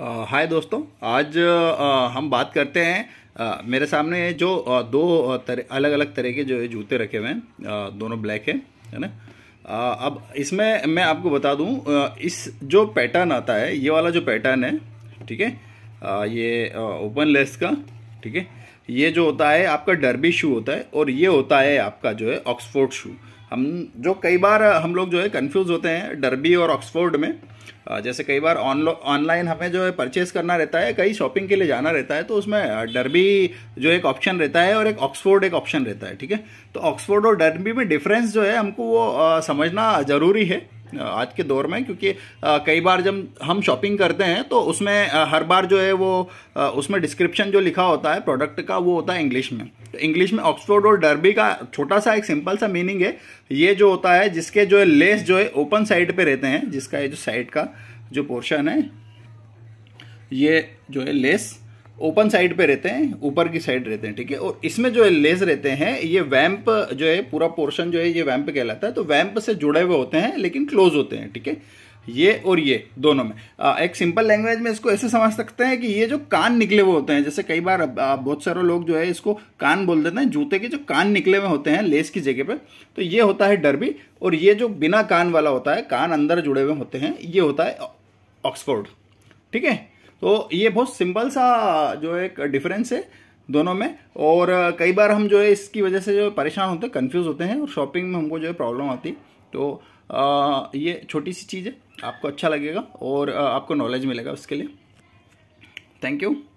हाय दोस्तों आज हम बात करते हैं मेरे सामने जो दो तर, अलग अलग तरह के जो जूते रखे हुए हैं दोनों ब्लैक हैं है ना अब इसमें मैं आपको बता दूं इस जो पैटर्न आता है ये वाला जो पैटर्न है ठीक है ये ओपन लेस का ठीक है ये जो होता है आपका डर्बी शू होता है और ये होता है आपका जो है ऑक्सफोर्ड शू हम जो कई बार हम लोग जो है कंफ्यूज होते हैं डर्बी और ऑक्सफोर्ड में जैसे कई बार ऑनलाइन हमें जो है परचेस करना रहता है कई शॉपिंग के लिए जाना रहता है तो उसमें डर्बी जो एक ऑप्शन रहता है और एक ऑक्सफोर्ड एक ऑप्शन रहता है ठीक है तो ऑक्सफोर्ड और डर्बी में डिफरेंस जो है हमको वो समझना ज़रूरी है आज के दौर में क्योंकि कई बार जब हम शॉपिंग करते हैं तो उसमें हर बार जो है वो उसमें डिस्क्रिप्शन जो लिखा होता है प्रोडक्ट का वो होता है इंग्लिश में तो इंग्लिश में ऑक्सफोर्ड और डर्बी का छोटा सा एक सिंपल सा मीनिंग है ये जो होता है जिसके जो है लेस जो है ओपन साइड पर रहते हैं जिसका ये जो साइड का जो पोर्शन है ये जो है लेस ओपन साइड पे रहते हैं ऊपर की साइड रहते हैं ठीक है और इसमें जो है लेज रहते हैं ये वैम्प जो है पूरा पोर्शन जो है ये वैम्प कहलाता है तो वैम्प से जुड़े हुए होते हैं लेकिन क्लोज होते हैं ठीक है ये और ये दोनों में आ, एक सिंपल लैंग्वेज में इसको ऐसे समझ सकते हैं कि ये जो कान निकले हुए होते हैं जैसे कई बार बहुत सारे लोग जो है इसको कान बोल देते हैं जूते के जो कान निकले हुए होते हैं लेस की जगह पे तो ये होता है डरबी और ये जो बिना कान वाला होता है कान अंदर जुड़े हुए होते हैं ये होता है ऑक्सफोर्ड ठीक है तो ये बहुत सिंपल सा जो एक डिफरेंस है दोनों में और कई बार हम जो है इसकी वजह से जो परेशान होते हैं कन्फ्यूज़ होते हैं और शॉपिंग में हमको जो है प्रॉब्लम आती तो आ, ये छोटी सी चीज़ है आपको अच्छा लगेगा और आपको नॉलेज मिलेगा उसके लिए थैंक यू